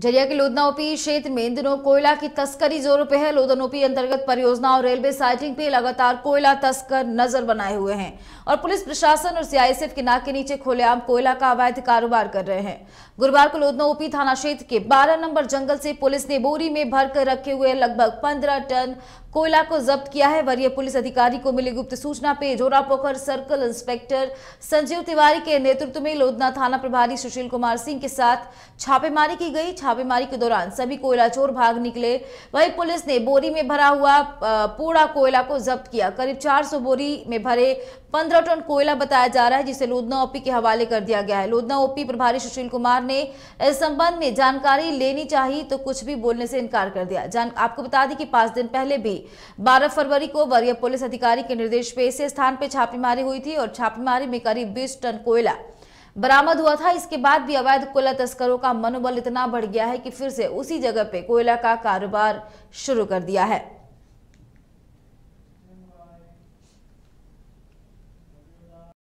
जरिया के लोधनाओपी क्षेत्र में इन दिनों कोयला की तस्करी जोरों पर है लोधनोपी अंतर्गत परियोजना और रेलवे साइटिंग पे लगातार कोयला तस्कर नजर बनाए हुए हैं और पुलिस प्रशासन और सीआईएसएफ के नाक के नीचे खुलेआम कोयला का अवैध कारोबार कर रहे हैं गुरुवार को लोदनाओपी थाना क्षेत्र के 12 नंबर जंगल से पुलिस ने बोरी में भरकर रखे हुए लगभग पंद्रह टन कोयला को जब्त किया है वरीय पुलिस अधिकारी को मिली गुप्त सूचना पे जोरा पोखर सर्कल इंस्पेक्टर संजीव तिवारी के नेतृत्व में लोधना थाना प्रभारी सुशील कुमार सिंह के साथ छापेमारी की गई छापेमारी के दौरान सभी कोयला चोर भाग निकले वही पुलिस ने बोरी में भरा हुआ पूरा कोयला को जब्त किया करीब चार बोरी में भरे पंद्रह टन कोयला बताया जा रहा है जिसे लोधना ओपी के हवाले कर दिया गया है लोधना ओपी प्रभारी सुशील कुमार ने इस संबंध में जानकारी लेनी चाहिए तो कुछ भी बोलने से इनकार कर दिया आपको बता दें कि पांच दिन पहले भी थी 12 फरवरी को वरीय पुलिस अधिकारी के निर्देश पे इसी स्थान पर छापेमारी हुई थी और छापेमारी में करीब बीस टन कोयला बरामद हुआ था इसके बाद भी अवैध कोयला तस्करों का मनोबल इतना बढ़ गया है कि फिर से उसी जगह पे कोयला का कारोबार शुरू कर दिया है